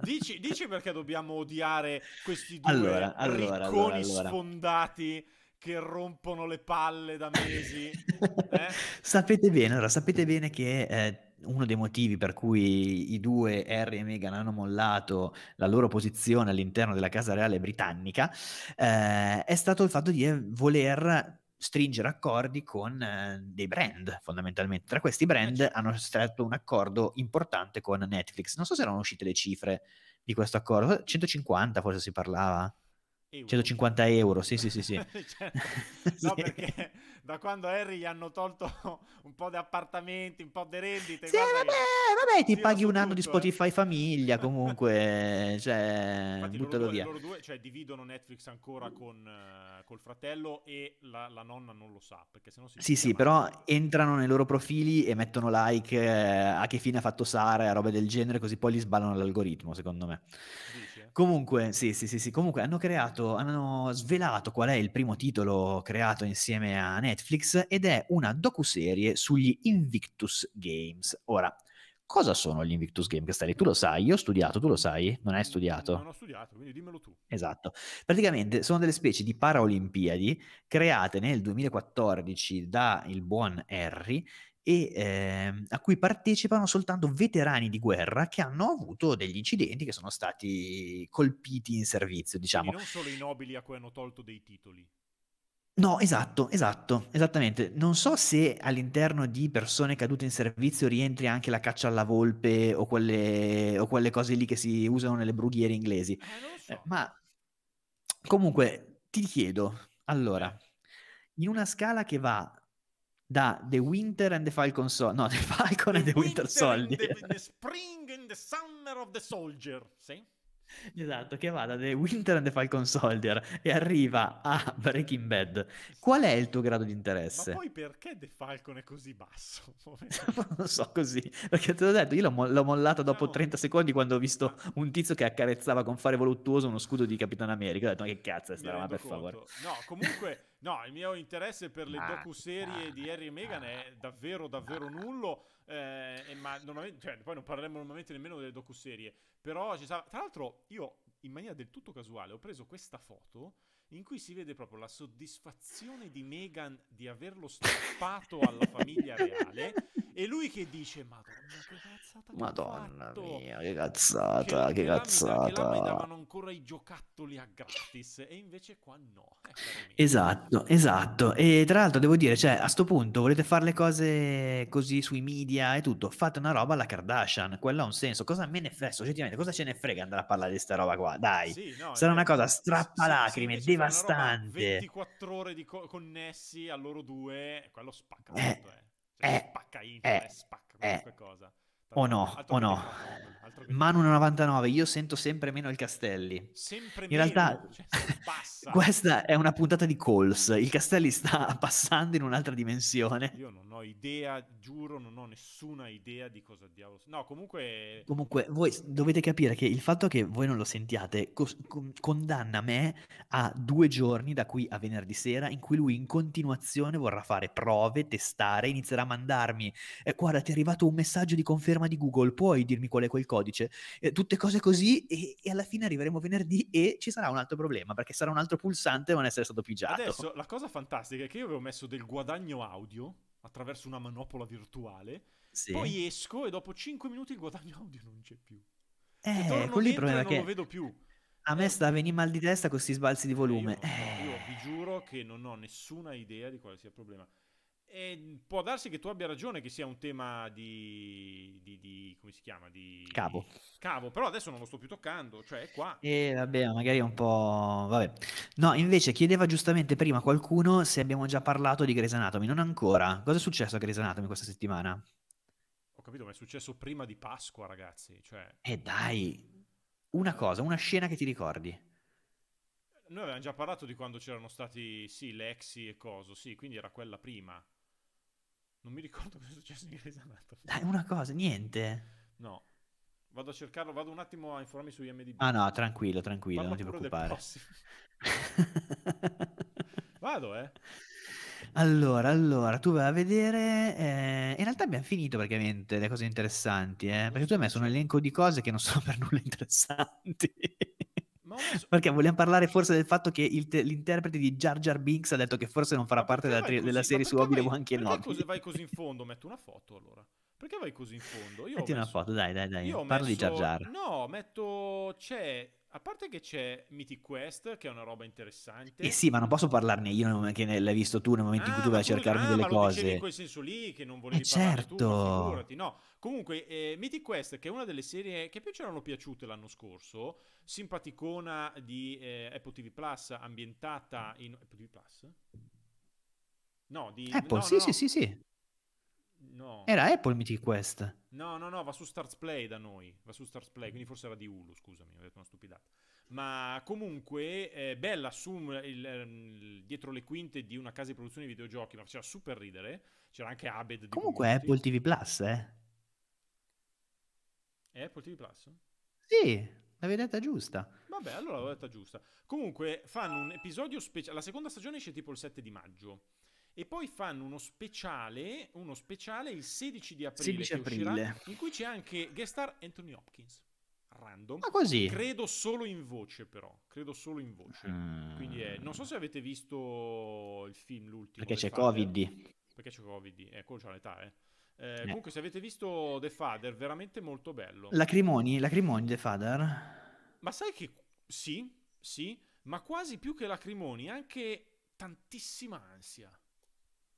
Dici, dici, perché dobbiamo odiare questi due allora, allora, allora, allora. sfondati che rompono le palle da mesi. eh? Sapete bene, allora, sapete bene che... Eh, uno dei motivi per cui i due Harry e Meghan hanno mollato la loro posizione all'interno della casa reale britannica eh, è stato il fatto di eh, voler stringere accordi con eh, dei brand fondamentalmente. Tra questi eh, brand certo. hanno stretto un accordo importante con Netflix. Non so se erano uscite le cifre di questo accordo, 150 forse si parlava. 150 euro, sì, sì, sì. sì. certo. No, perché da quando Harry gli hanno tolto un po' di appartamenti, un po' di rendite. Sì, vabbè, vabbè, ti paghi un tutto, anno di eh. Spotify eh. famiglia, comunque, cioè, Infatti, buttalo loro due, via. Loro due, cioè, dividono Netflix ancora con, uh, col fratello e la, la, nonna non lo sa, perché sennò si... Sì, sì, però entrano nei loro profili e mettono like eh, a che fine ha fatto Sara e roba del genere, così poi gli sballano l'algoritmo, secondo me. Sì. Comunque, sì, sì, sì, sì, comunque hanno creato, hanno svelato qual è il primo titolo creato insieme a Netflix ed è una docuserie sugli Invictus Games. Ora, cosa sono gli Invictus Games? Castelli, tu lo sai, io ho studiato, tu lo sai? Non hai studiato? Non ho studiato, quindi dimmelo tu. Esatto. Praticamente sono delle specie di paraolimpiadi create nel 2014 da il buon Harry e eh, a cui partecipano soltanto veterani di guerra che hanno avuto degli incidenti che sono stati colpiti in servizio, diciamo. E non solo i nobili a cui hanno tolto dei titoli. No, esatto, esatto, esattamente. Non so se all'interno di persone cadute in servizio rientri anche la caccia alla volpe o quelle, o quelle cose lì che si usano nelle brughiere inglesi. Eh, eh so. ma comunque ti chiedo, allora, in una scala che va da The Winter and the Falcon Soldier. No, The Falcon the and the Winter, Winter Soldier. The, the, Spring and the Summer of the Soldier, sì. Esatto, che va da The Winter and the Falcon Soldier e arriva a Breaking Bad. Qual è il tuo grado di interesse? Ma poi perché The Falcon è così basso? non so così, perché te l'ho detto, io l'ho, mo- l'ho mollato dopo 30 secondi quando ho visto un tizio che accarezzava con fare voluttuoso uno scudo di Capitano America. Ho detto, ma che cazzo è sta roba, per conto. favore. No, comunque... No, il mio interesse per le ah. docu-serie di Harry e Meghan è davvero, davvero nullo. Eh, ma cioè, poi non parleremo normalmente nemmeno delle docu-serie. Però ci sarà... Tra l'altro, io in maniera del tutto casuale ho preso questa foto in cui si vede proprio la soddisfazione di Meghan di averlo strappato alla famiglia reale. E lui che dice, madonna, che cazzata Madonna che mia, che cioè, cazzata, che, che, che cazzata. Che davano ancora i giocattoli a gratis, e invece qua no. Eh, esatto, esatto. E tra l'altro devo dire, cioè, a sto punto volete fare le cose così sui media e tutto, fate una roba alla Kardashian, quello ha un senso. Cosa me ne frega, oggettivamente, cosa ce ne frega andare a parlare di sta roba qua? Dai, sì, no, sarà una cosa strappalacrime, devastante. 24 ore di co- connessi a loro due, quello spacca molto, eh. eh internet eh, spacca qualunque eh, cosa. Tanto, o no, o no. Manu 99, io sento sempre meno il Castelli. Sempre in meno. realtà, cioè, questa è una puntata di calls. Il Castelli sta passando in un'altra dimensione. Io non ho idea, giuro, non ho nessuna idea di cosa diavolo. No, comunque. Comunque, voi dovete capire che il fatto che voi non lo sentiate cos- condanna me a due giorni da qui a venerdì sera in cui lui in continuazione vorrà fare prove, testare, inizierà a mandarmi. Eh, guarda, ti è arrivato un messaggio di conferma di Google, puoi dirmi qual è quel codice? codice, eh, tutte cose così e, e, alla fine arriveremo venerdì e ci sarà un altro problema perché sarà un altro pulsante ma ne essere stato pigiato. Adesso la cosa fantastica è che io avevo messo del guadagno audio attraverso una manopola virtuale, sì. poi esco e dopo 5 minuti il guadagno audio non c'è più. Eh, quello è il problema che... lo vedo più. A me eh. sta venendo mal di testa con questi sbalzi di eh, volume. Io, so, eh. io vi giuro che non ho nessuna idea di quale sia il problema. E può darsi che tu abbia ragione che sia un tema di, di, di come si chiama? Di cavo. cavo. però adesso non lo sto più toccando, cioè è qua. E vabbè, magari è un po'... Vabbè. No, invece chiedeva giustamente prima qualcuno se abbiamo già parlato di Grey's Anatomy, non ancora. Cosa è successo a Grey's Anatomy questa settimana? Ho capito, ma è successo prima di Pasqua, ragazzi, cioè... e eh, dai, una cosa, una scena che ti ricordi noi avevamo già parlato di quando c'erano stati, sì, Lexi e Coso, sì, quindi era quella prima. Non mi ricordo cosa è successo in Grey's Anatomy. Dai, una cosa, niente. No. Vado a cercarlo, vado un attimo a informarmi su IMDb. Ah no, tranquillo, tranquillo, Parla non ti preoccupare. vado, eh. Allora, allora, tu vai a vedere. Eh, in realtà abbiamo finito praticamente le cose interessanti, eh, perché tu hai messo un elenco di cose che non sono per nulla interessanti. Perché vogliamo parlare forse del fatto che te- l'interprete di Jar Jar Binks ha detto che forse non farà parte della, tri- così, della serie su Obi-Wan anche no. Perché vai così in fondo? Metto una foto allora. Perché vai così in fondo? Io Metti messo... una foto, dai, dai, dai. Io Parli messo... di Jar Jar. No, metto... C'è a parte che c'è Mythic Quest, che è una roba interessante. Eh sì, ma non posso parlarne io, che ne l'hai visto tu nel momento ah, in cui tu vai a ah, cercarmi ah, delle ma cose. Ma in quel senso lì, che non volevi eh certo. tu, figurati. No, comunque, eh, Mythic Quest, che è una delle serie che più ci erano piaciute l'anno scorso, simpaticona di eh, Apple TV+, Plus, ambientata in... Apple TV+? Plus? No, di... Apple, no, sì, no, sì, no. sì, sì. No. Era Apple Mythic Quest. No, no, no, va su Stars Play da noi, va su Stars Play, quindi forse era di Hulu, scusami, ho detto una stupidata. Ma comunque, eh, Bella Sum, il, il, ehm, dietro le quinte di una casa di produzione di videogiochi, ma faceva super ridere, c'era anche Abed. Comunque è Apple TV Plus, eh? È Apple TV Plus? Sì, L'avevi detta giusta. Vabbè, allora l'avevo detta giusta. Comunque, fanno un episodio speciale. La seconda stagione esce tipo il 7 di maggio e poi fanno uno speciale, uno speciale il 16 di aprile, 16 aprile. Uscirà, in cui c'è anche guest star Anthony Hopkins. Random. Ma ah, così? Credo solo in voce però, credo solo in voce. Mm. Quindi è... non so se avete visto il film l'ultimo. Perché c'è Father. Covid. Perché c'è Covid, ecco, eh, c'ha l'età, eh. Eh, eh. Comunque, se avete visto The Father, veramente molto bello. Lacrimoni, lacrimoni The Father. Ma sai che sì, sì, ma quasi più che lacrimoni, anche tantissima ansia.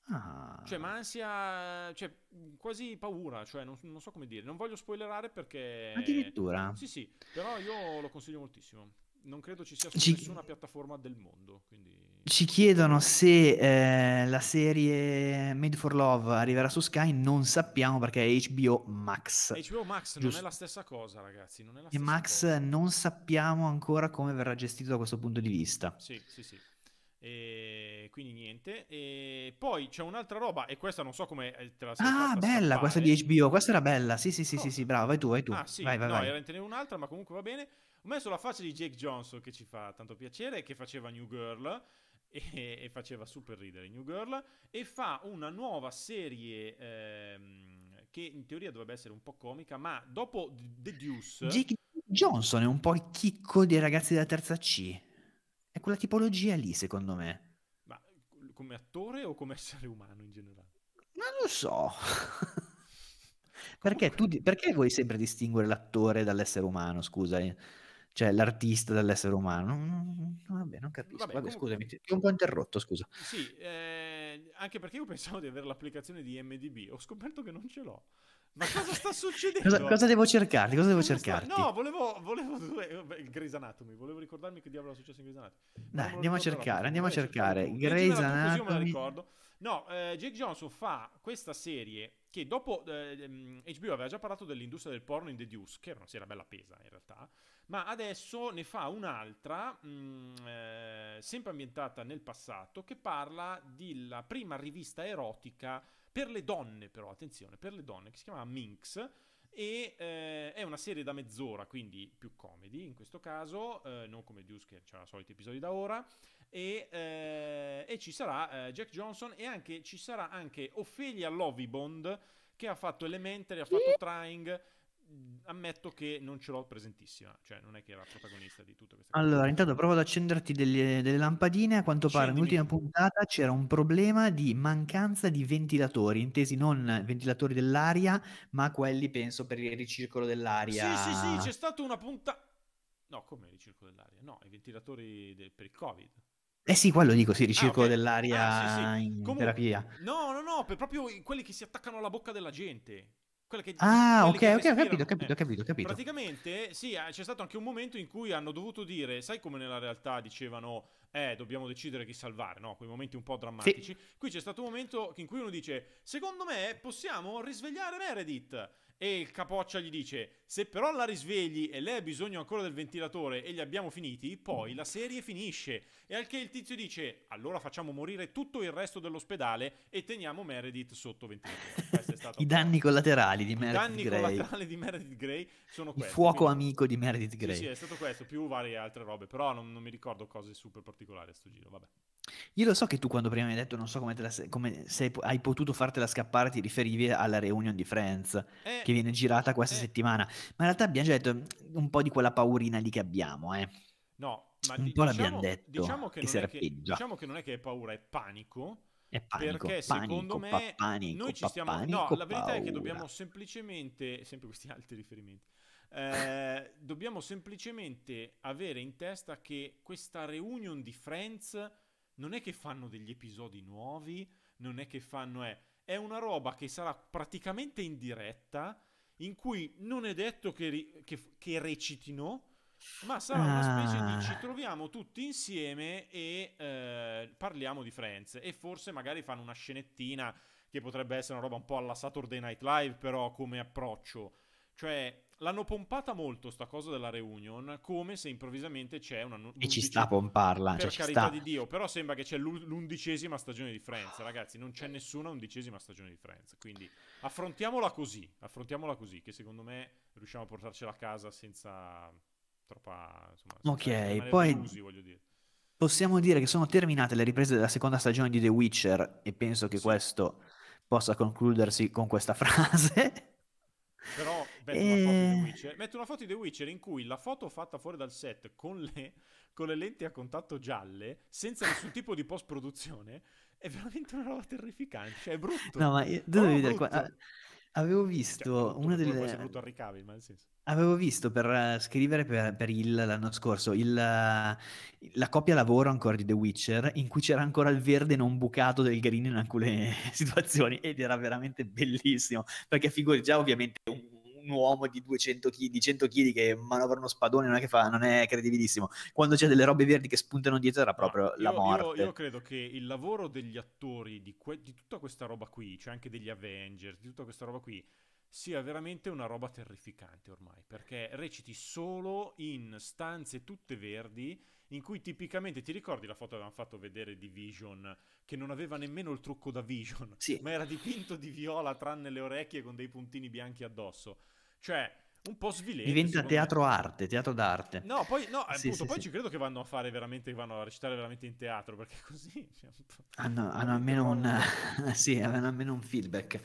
Ah. Cioè, ma ansia, cioè, quasi paura, cioè, non, non, so come dire. Non voglio spoilerare perché... Addirittura? Sì, sì, però io lo consiglio moltissimo. Non credo ci sia ci... nessuna piattaforma del mondo, quindi... Ci chiedono se eh, la serie Made for Love arriverà su Sky, non sappiamo perché è HBO Max. HBO Max Giusto. non è la stessa cosa, ragazzi. Non è la e Max cosa. non sappiamo ancora come verrà gestito da questo punto di vista. Sì, sì, sì. E quindi niente. E poi c'è un'altra roba, e questa non so come eh, te la sei Ah, bella questa di HBO, questa era bella. Sì, sì, sì, oh. sì, sì, bravo, vai tu, vai tu. Ah, sì, vai, vai, no, vai. era un'altra, ma comunque va bene. Ho messo la faccia di Jake Johnson che ci fa tanto piacere, che faceva New Girl e, e faceva super ridere New Girl e fa una nuova serie ehm, che in teoria dovrebbe essere un po' comica, ma dopo The Deuce Jake Johnson è un po' il chicco dei ragazzi della terza C quella tipologia lì, secondo me. Ma come attore o come essere umano in generale? Non lo so. perché, tu, perché vuoi sempre distinguere l'attore dall'essere umano, scusa? Eh? Cioè l'artista dall'essere umano? Non, vabbè, non capisco. Vabbè, vabbè comunque... scusami, ti ho un po' interrotto, scusa. Sì, eh, anche perché io pensavo di avere l'applicazione di MDB, ho scoperto che non ce l'ho. Ma cosa sta succedendo? Cosa, cosa devo cercarti? Cosa devo cosa cercarti? Sta... No, volevo, volevo Grey's Anatomy, volevo ricordarmi che diavolo è successo in Grey's Anatomy. Dai, andiamo a cercare, andiamo a cercare. Grey's Anatomy. Così me la ricordo. No, eh, Jake Johnson fa questa serie che dopo eh, HBO ehm, aveva già parlato dell'industria del porno in The Deuce, che era una serie bella pesa in realtà, ma adesso ne fa un'altra, mh, mm, eh, sempre ambientata nel passato, che parla della prima rivista erotica per le donne però, attenzione, per le donne, che si chiama Minx, e eh, è una serie da mezz'ora, quindi più comedy in questo caso, eh, non come Deuce che c'era soliti episodi da ora, e, eh, e ci sarà eh, Jack Johnson e anche, ci sarà anche Ophelia Lovibond che ha fatto Elementary, ha fatto Trying, ammetto che non ce l'ho presentissima, cioè non è che era protagonista di tutto questo. Allora, intanto provo ad accenderti delle, delle lampadine. A quanto pare, nell'ultima puntata c'era un problema di mancanza di ventilatori, intesi non ventilatori dell'aria, ma quelli penso per il ricircolo dell'aria. Sì, sì, sì, c'è stata una punta. No, come il ricircolo dell'aria? No, i ventilatori del... per il COVID. Eh sì, quello dico, sì, ah, ricircolo ah, okay. dell'aria ah, sì, sì. in Comunque, terapia. No, no, no, per proprio quelli che si attaccano alla bocca della gente. Che, ah, ok, ok, ho capito, ho capito, ho capito, eh, capito. Praticamente, sì, eh, c'è stato anche un momento in cui hanno dovuto dire, sai come nella realtà dicevano, eh, dobbiamo decidere chi salvare, no? Quei momenti un po' drammatici. Sì. Qui c'è stato un momento in cui uno dice, secondo me possiamo risvegliare Meredith e il capoccia gli dice se però la risvegli e lei ha bisogno ancora del ventilatore e li abbiamo finiti, poi la serie finisce. E al che il tizio dice allora facciamo morire tutto il resto dell'ospedale e teniamo Meredith sotto ventilatore. I danni collaterali di Meredith Gray. I danni collaterali di Meredith Gray sono questi. Il fuoco quindi... amico di Meredith Gray. Sì, sì, è stato questo, più varie altre robe, però non, non mi ricordo cose super particolari a sto giro, vabbè. Io lo so che tu quando prima mi hai detto non so come, la, come se hai potuto fartela scappare ti riferivi alla reunion di Friends eh, che viene girata questa eh. settimana, ma in realtà abbiamo già detto mm, un po' di quella paurina lì che abbiamo, eh. No, ma un d- po' diciamo, l'abbiamo detto, diciamo che, che, che, diciamo che non è che è paura, è panico. È panico, perché panico, secondo me panico, noi ci stiamo... Panico, no, la verità paura. è che dobbiamo semplicemente, sempre questi altri riferimenti, eh, dobbiamo semplicemente avere in testa che questa reunion di Friends non è che fanno degli episodi nuovi, non è che fanno... Eh, è una roba che sarà praticamente in diretta, in cui non è detto che, che, che recitino, ma sarà una specie di ah. ci troviamo tutti insieme e eh, parliamo di Friends. E forse magari fanno una scenettina che potrebbe essere una roba un po' alla Saturday Night Live, però come approccio. Cioè, l'hanno pompata molto sta cosa della reunion, come se improvvisamente c'è una... No- e ci sta a pomparla, per cioè, carità di Dio, però sembra che c'è l'undicesima stagione di Friends, ragazzi, non c'è nessuna undicesima stagione di Friends, quindi affrontiamola così, affrontiamola così, che secondo me riusciamo a portarcela a casa senza troppa... Insomma, senza ok, poi... Abusi, voglio dire possiamo dire che sono terminate le riprese della seconda stagione di The Witcher e penso che sì. questo possa concludersi con questa frase. Però metto, e... una eh. Witcher, metto, una foto di The Witcher in cui la foto fatta fuori dal set con le, con le lenti a contatto gialle, senza nessun tipo di post-produzione, è veramente una roba terrificante. Cioè, è brutto. No, ma io, tu oh, devi vedere qua. Avevo visto cioè, una delle... Poi ricavi, ma nel senso. Avevo visto per eh, scrivere per, per il l'anno scorso il, eh, la coppia lavoro ancora di The Witcher in cui c'era ancora il verde non bucato del green in alcune situazioni ed era veramente bellissimo perché figuri già ovviamente un un uomo di 200 kg, di 100 kg che manovra uno spadone non è che fa, non è credibilissimo. Quando c'è delle robe verdi che spuntano dietro era proprio no, io, la morte. Io, io, credo che il lavoro degli attori di, que- di tutta questa roba qui, cioè anche degli Avengers, di tutta questa roba qui, sia veramente una roba terrificante ormai, perché reciti solo in stanze tutte verdi, in cui tipicamente, ti ricordi la foto che avevamo fatto vedere di Vision, che non aveva nemmeno il trucco da Vision, sì. ma era dipinto di viola tranne le orecchie con dei puntini bianchi addosso. Cioè, un po' svilente. Diventa teatro me. arte, teatro d'arte. No, poi, no, sì, appunto, sì, poi sì. ci credo che vanno a fare veramente, vanno a recitare veramente in teatro, perché così... Cioè, hanno, hanno almeno un... sì, hanno almeno un feedback.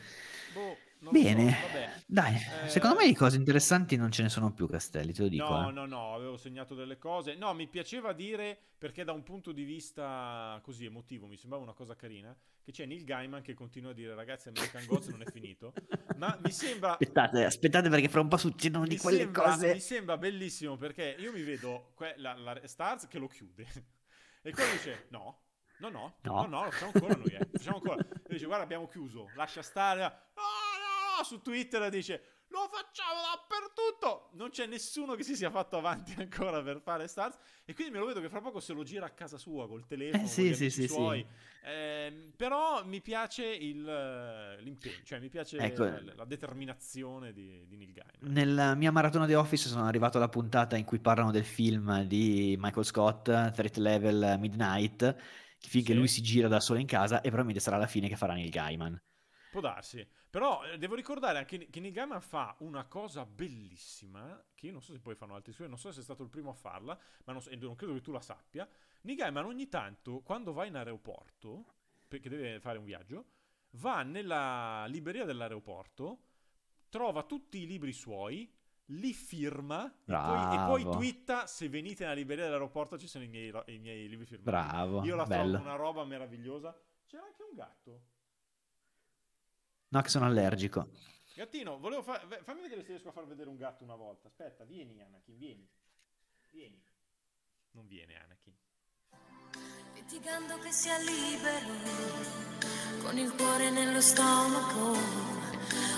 Boh, Bene, so, dai, eh... secondo me di cose interessanti non ce ne sono più, Castelli, te lo dico. No, eh. no, no, avevo segnato delle cose. No, mi piaceva dire, perché da un punto di vista così emotivo mi sembrava una cosa carina, che c'è Neil Gaiman che continua a dire ragazzi American Gods non è finito, ma mi sembra... Aspettate, aspettate perché fra un po' succedono di quelle sembra, cose. Mi sembra bellissimo perché io mi vedo que- la, la Stars che lo chiude e poi dice no No, no, no, no, no lo facciamo ancora noi. Eh. Facciamo ancora. E dice, guarda, abbiamo chiuso, lascia stare. Ah, no, no, su Twitter dice, lo facciamo dappertutto. Non c'è nessuno che si sia fatto avanti ancora per fare Stars. E quindi me lo vedo che fra poco se lo gira a casa sua col telefono, eh, sì, sì, sì, suoi. Sì. Eh, però mi piace il, eh, l'impegno, cioè mi piace ecco. la, eh. la, determinazione di, di Neil Gaiman. Nella mia maratona di Office sono arrivato alla puntata in cui parlano del film di Michael Scott, Threat Level Midnight finché sì. lui si gira da solo in casa e probabilmente sarà la fine che farà Neil Gaiman. Può darsi, però eh, devo ricordare anche che Neil Gaiman fa una cosa bellissima, che io non so se poi fanno altri suoi, non so se è stato il primo a farla, ma non, so, non credo che tu la sappia. Neil Gaiman ogni tanto, quando va in aeroporto, perché deve fare un viaggio, va nella libreria dell'aeroporto, trova tutti i libri suoi, li firma e poi, e poi, twitta se venite nella libreria dell'aeroporto ci sono i miei, i miei libri firmati. Bravo. Io la bello. trovo una roba meravigliosa. C'era anche un gatto. No, che sono allergico. Gattino, volevo fa- fammi vedere se riesco a far vedere un gatto una volta. Aspetta, vieni Anakin, vieni. Vieni. Non viene Anakin. Litigando che sia libero, con il cuore nello stomaco,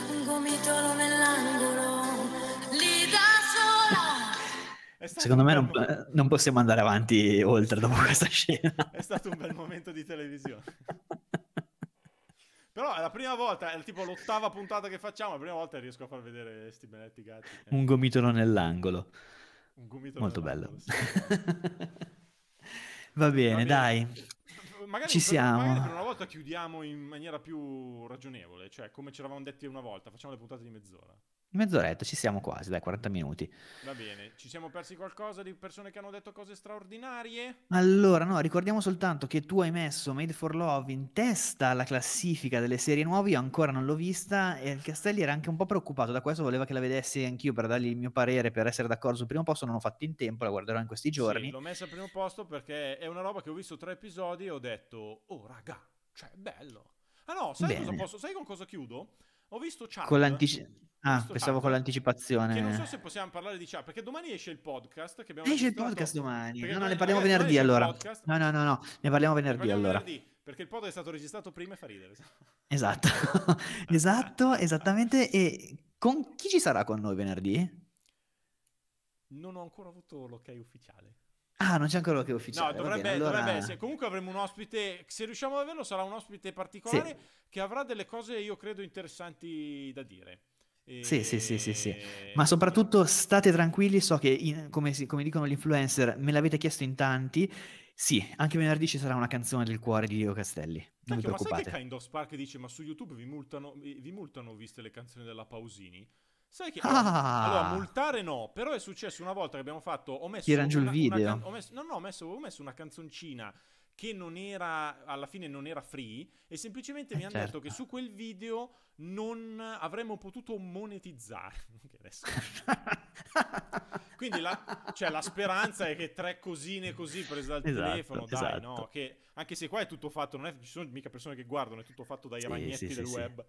un gomitolo nell'angolo Secondo me non, non, possiamo andare avanti oltre dopo questa scena. È stato un bel momento di televisione. Però è la prima volta, è tipo l'ottava puntata che facciamo, la prima volta riesco a far vedere questi benetti gatti. Un gomitolo nell'angolo. Un gomitolo Molto nell'angolo, bello. Sì. Va, bene, Va bene, dai. Magari Ci per, siamo. Magari per una volta chiudiamo in maniera più ragionevole, cioè come ci eravamo detti una volta, facciamo le puntate di mezz'ora. Mezz'oretta, ci siamo quasi, dai, 40 minuti. Va bene, ci siamo persi qualcosa di persone che hanno detto cose straordinarie? Allora, no, ricordiamo soltanto che tu hai messo Made for Love in testa alla classifica delle serie nuove, io ancora non l'ho vista e il Castelli era anche un po' preoccupato da questo, voleva che la vedessi anch'io per dargli il mio parere, per essere d'accordo sul primo posto, non ho fatto in tempo, la guarderò in questi giorni. Sì, l'ho messa al primo posto perché è una roba che ho visto tre episodi e ho detto, oh raga, cioè bello. Ah no, sai, cosa posso, sai con cosa chiudo? Ho visto Chad. Con l'anticipo. Ah, pensavo fatto, con l'anticipazione. Che non so se possiamo parlare di chat, ah, perché domani esce il podcast. Che esce il podcast domani. No, no, ne parliamo venerdì allora. No, no, no, no, ne parliamo venerdì parliamo allora. Venerdì, perché il podcast è stato registrato prima e fa ridere. Esatto, esatto, esattamente. E con chi ci sarà con noi venerdì? Non ho ancora avuto l'ok ufficiale. Ah, non c'è ancora l'ok ufficiale. No, dovrebbe, bene, allora... dovrebbe essere. Comunque avremo un ospite, se riusciamo ad averlo, sarà un ospite particolare sì. che avrà delle cose, io credo, interessanti da dire. E... Sì, sì, sì, sì, sì, ma soprattutto state tranquilli, so che in, come, come, dicono gli influencer, me l'avete chiesto in tanti, sì, anche venerdì ci sarà una canzone del cuore di Diego Castelli, non Cacchio, vi preoccupate. Ma sai che Kind of Spark dice, ma su YouTube vi multano, vi multano viste le canzoni della Pausini? Sai che oh, ah. allora multare no, però è successo una volta che abbiamo fatto ho messo una, il video. Una, ho messo, no, no, ho messo, ho messo una canzoncina che non era, alla fine non era free, e semplicemente eh mi hanno certo. detto che su quel video non avremmo potuto monetizzare. Quindi la, cioè, la, speranza è che tre cosine così prese dal esatto, telefono, dai, esatto. no? Che anche se qua è tutto fatto, non è, ci sono mica persone che guardano, è tutto fatto dai sì, ragnetti sì, del sì, web.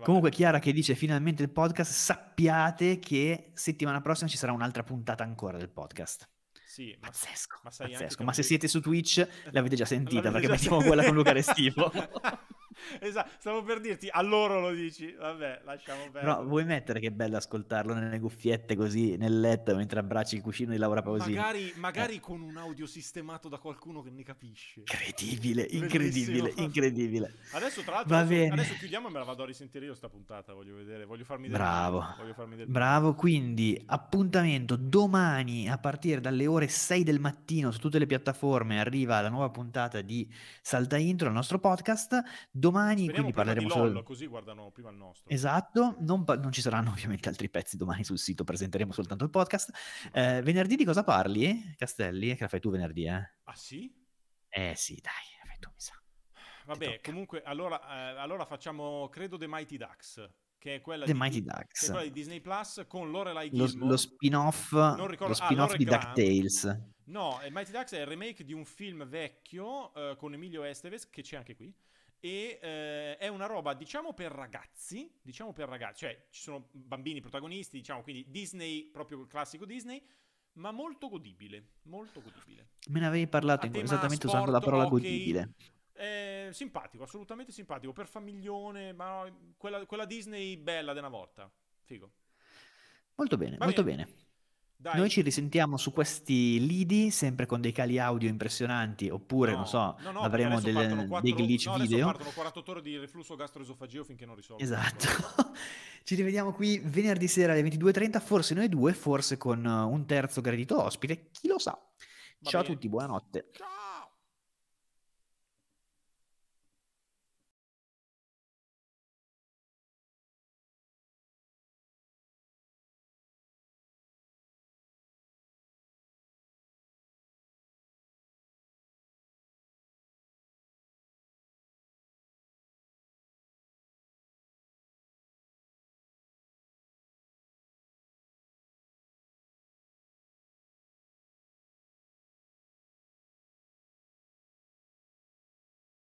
Comunque Chiara che dice finalmente il podcast, sappiate che settimana prossima ci sarà un'altra puntata ancora del podcast. Sì, ma, pazzesco, ma, pazzesco. ma se siete su Twitch l'avete già sentita perché già... mettiamo quella con Luca Restivo. esatto, stavo per dirti, a loro lo dici. Vabbè, lasciamo perdere. No, vuoi mettere che è bello ascoltarlo nelle cuffiette così nel letto mentre abbracci il cuscino di Laura Pausini? Magari, eh. magari eh. con un audio sistemato da qualcuno che ne capisce. Incredibile, incredibile, incredibile. Adesso tra l'altro adesso, adesso, chiudiamo e me la vado a risentire io sta puntata, voglio vedere, voglio farmi del Bravo. Voglio farmi del Bravo, quindi appuntamento domani a partire dalle ore 6 del mattino su tutte le piattaforme arriva la nuova puntata di Salta Intro, il nostro podcast Domani Speriamo quindi parleremo solo... LOL, così guardano prima il nostro. Esatto, non, non, ci saranno ovviamente altri pezzi domani sul sito, presenteremo soltanto il podcast. Eh, venerdì di cosa parli, Castelli? Che la fai tu venerdì, eh? Ah sì? Eh sì, dai, la fai tu mi sa. Vabbè, comunque, allora, eh, allora, facciamo, credo, The Mighty Ducks. Che è, quella The di, Mighty Ducks. quella di Disney Plus con Lorelai Gilmore. Lo, lo spin-off, ricordo, lo ah, spin-off ah, di DuckTales. No, eh, Mighty Ducks è il remake di un film vecchio eh, con Emilio Esteves, che c'è anche qui, e eh, è una roba, diciamo, per ragazzi, diciamo per ragazzi, cioè ci sono bambini protagonisti, diciamo, quindi Disney, proprio il classico Disney, ma molto godibile, molto godibile. Me ne avevi parlato in... esattamente sport, usando la parola okay. godibile. Eh, simpatico, assolutamente simpatico, per famiglione, ma quella, quella Disney bella della volta, figo. Molto bene, Va molto bene. bene. Dai. Noi ci risentiamo su questi lidi, sempre con dei cali audio impressionanti, oppure, no, non so, no, no, avremo del, 4, dei glitch no, video. partono 48 ore di reflusso gastroesofageo finché non risolvo. Esatto. ci rivediamo qui venerdì sera alle 22.30, forse noi due, forse con eh, un terzo gradito ospite, chi lo sa. Va Ciao bene. a tutti, buonanotte. Ciao.